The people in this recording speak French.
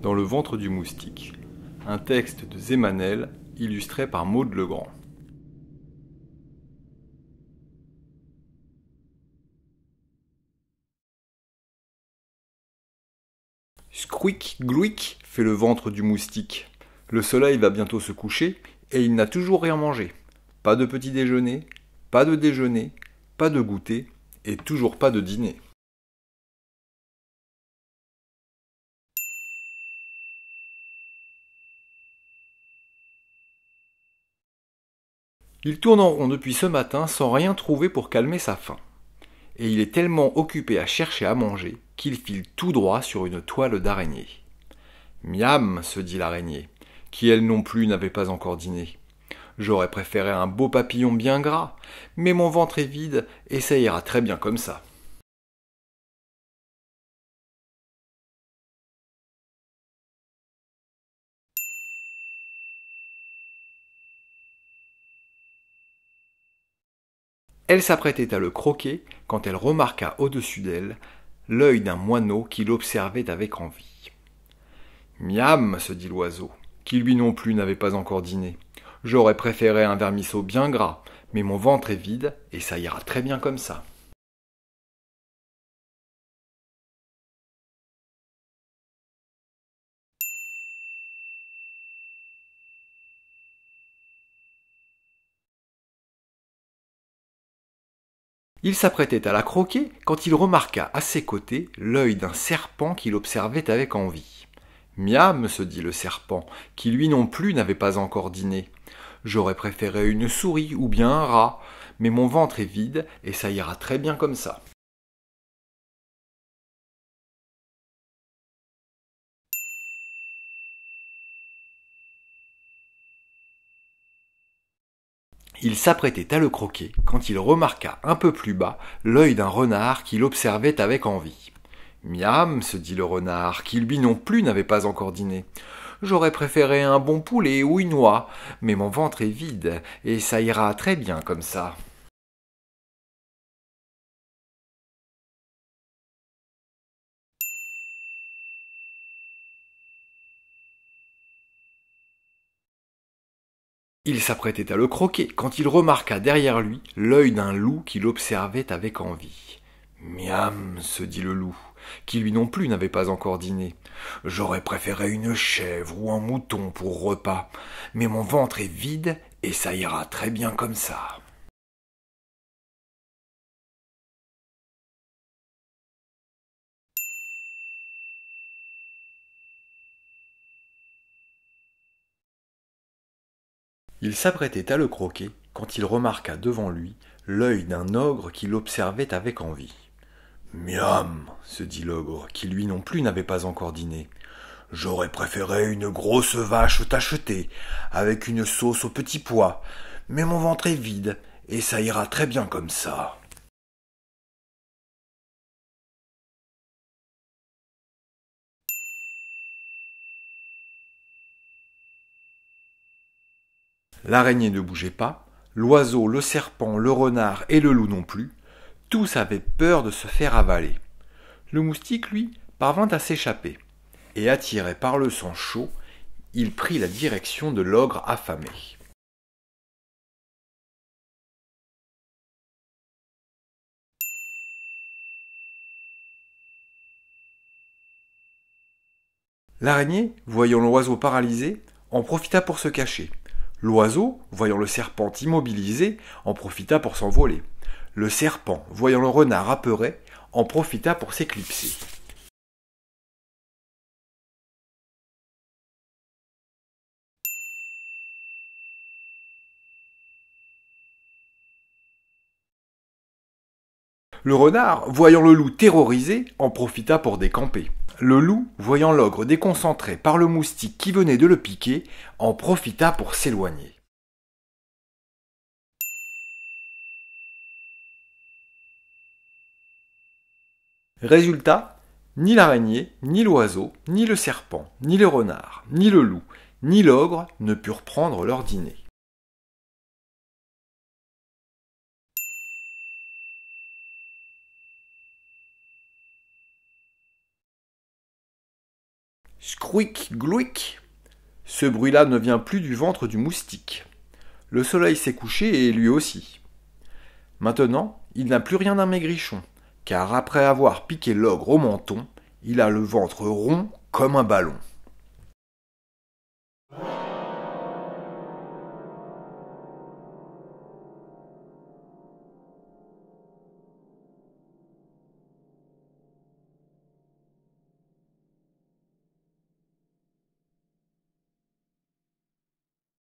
Dans le ventre du moustique, un texte de Zemanel, illustré par Maude Legrand. Squick glouic fait le ventre du moustique. Le soleil va bientôt se coucher et il n'a toujours rien mangé. Pas de petit déjeuner, pas de déjeuner, pas de goûter et toujours pas de dîner. Il tourne en rond depuis ce matin sans rien trouver pour calmer sa faim. Et il est tellement occupé à chercher à manger qu'il file tout droit sur une toile d'araignée. Miam, se dit l'araignée, qui elle non plus n'avait pas encore dîné. J'aurais préféré un beau papillon bien gras, mais mon ventre est vide et ça ira très bien comme ça. Elle s'apprêtait à le croquer quand elle remarqua au-dessus d'elle l'œil d'un moineau qui l'observait avec envie. Miam, se dit l'oiseau, qui lui non plus n'avait pas encore dîné. J'aurais préféré un vermisseau bien gras, mais mon ventre est vide et ça ira très bien comme ça. Il s'apprêtait à la croquer quand il remarqua à ses côtés l'œil d'un serpent qu'il observait avec envie. Miam, se dit le serpent, qui lui non plus n'avait pas encore dîné. J'aurais préféré une souris ou bien un rat, mais mon ventre est vide et ça ira très bien comme ça. Il s'apprêtait à le croquer quand il remarqua un peu plus bas l'œil d'un renard qui l'observait avec envie. Miam, se dit le renard, qui lui non plus n'avait pas encore dîné. J'aurais préféré un bon poulet ou une oie, mais mon ventre est vide, et ça ira très bien comme ça. Il s'apprêtait à le croquer quand il remarqua derrière lui l'œil d'un loup qui l'observait avec envie. Miam, se dit le loup, qui lui non plus n'avait pas encore dîné. J'aurais préféré une chèvre ou un mouton pour repas, mais mon ventre est vide et ça ira très bien comme ça. Il s'apprêtait à le croquer quand il remarqua devant lui l'œil d'un ogre qui l'observait avec envie. Miam se dit l'ogre, qui lui non plus n'avait pas encore dîné. J'aurais préféré une grosse vache tachetée, avec une sauce au petit pois, mais mon ventre est vide, et ça ira très bien comme ça. L'araignée ne bougeait pas, l'oiseau, le serpent, le renard et le loup non plus. Tous avaient peur de se faire avaler. Le moustique, lui, parvint à s'échapper. Et attiré par le sang chaud, il prit la direction de l'ogre affamé. L'araignée, voyant l'oiseau paralysé, en profita pour se cacher. L'oiseau, voyant le serpent immobilisé, en profita pour s'envoler. Le serpent, voyant le renard apeuré, en profita pour s'éclipser. Le renard, voyant le loup terrorisé, en profita pour décamper. Le loup, voyant l'ogre déconcentré par le moustique qui venait de le piquer, en profita pour s'éloigner. Résultat, ni l'araignée, ni l'oiseau, ni le serpent, ni le renard, ni le loup, ni l'ogre ne purent prendre leur dîner. Squeak glouic. Ce bruit-là ne vient plus du ventre du moustique. Le soleil s'est couché et lui aussi. Maintenant, il n'a plus rien d'un maigrichon, car après avoir piqué l'ogre au menton, il a le ventre rond comme un ballon.